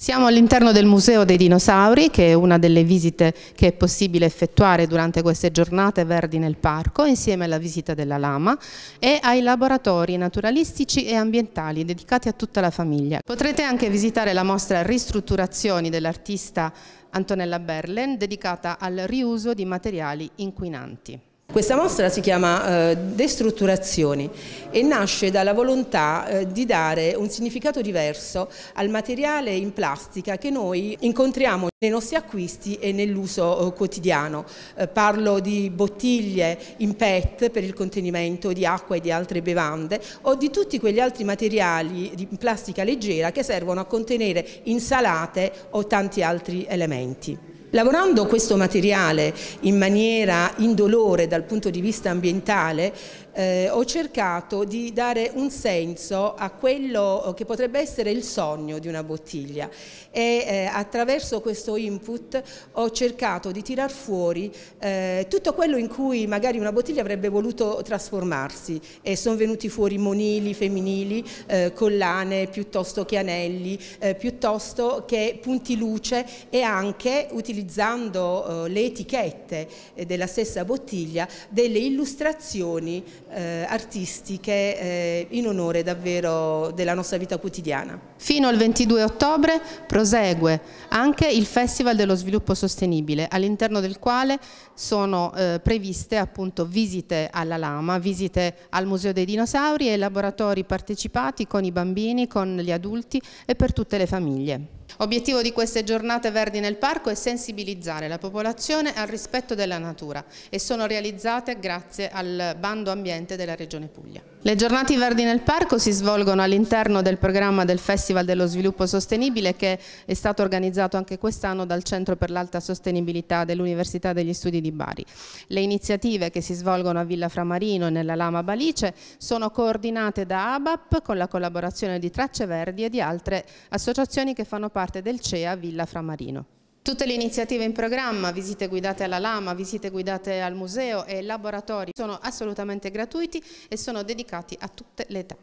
Siamo all'interno del Museo dei Dinosauri, che è una delle visite che è possibile effettuare durante queste giornate verdi nel parco, insieme alla visita della lama e ai laboratori naturalistici e ambientali dedicati a tutta la famiglia. Potrete anche visitare la mostra Ristrutturazioni dell'artista Antonella Berlen, dedicata al riuso di materiali inquinanti. Questa mostra si chiama eh, Destrutturazioni e nasce dalla volontà eh, di dare un significato diverso al materiale in plastica che noi incontriamo nei nostri acquisti e nell'uso eh, quotidiano. Eh, parlo di bottiglie in PET per il contenimento di acqua e di altre bevande o di tutti quegli altri materiali di plastica leggera che servono a contenere insalate o tanti altri elementi. Lavorando questo materiale in maniera indolore dal punto di vista ambientale eh, ho cercato di dare un senso a quello eh, che potrebbe essere il sogno di una bottiglia e eh, attraverso questo input ho cercato di tirar fuori eh, tutto quello in cui magari una bottiglia avrebbe voluto trasformarsi e sono venuti fuori monili femminili, eh, collane piuttosto che anelli, eh, piuttosto che punti luce e anche utilizzando le etichette della stessa bottiglia delle illustrazioni eh, artistiche eh, in onore davvero della nostra vita quotidiana. Fino al 22 ottobre prosegue anche il Festival dello Sviluppo Sostenibile, all'interno del quale sono eh, previste appunto visite alla Lama, visite al Museo dei Dinosauri e laboratori partecipati con i bambini, con gli adulti e per tutte le famiglie. Obiettivo di queste giornate verdi nel parco è sensibilizzare la popolazione al rispetto della natura e sono realizzate grazie al bando ambiente della Regione Puglia. Le giornate verdi nel parco si svolgono all'interno del programma del Festival dello Sviluppo Sostenibile che è stato organizzato anche quest'anno dal Centro per l'Alta Sostenibilità dell'Università degli Studi di Bari. Le iniziative che si svolgono a Villa Framarino e nella Lama Balice sono coordinate da ABAP con la collaborazione di Tracce Verdi e di altre associazioni che fanno parte del CEA Villa Framarino. Tutte le iniziative in programma, visite guidate alla Lama, visite guidate al museo e laboratori sono assolutamente gratuiti e sono dedicati a tutte le età.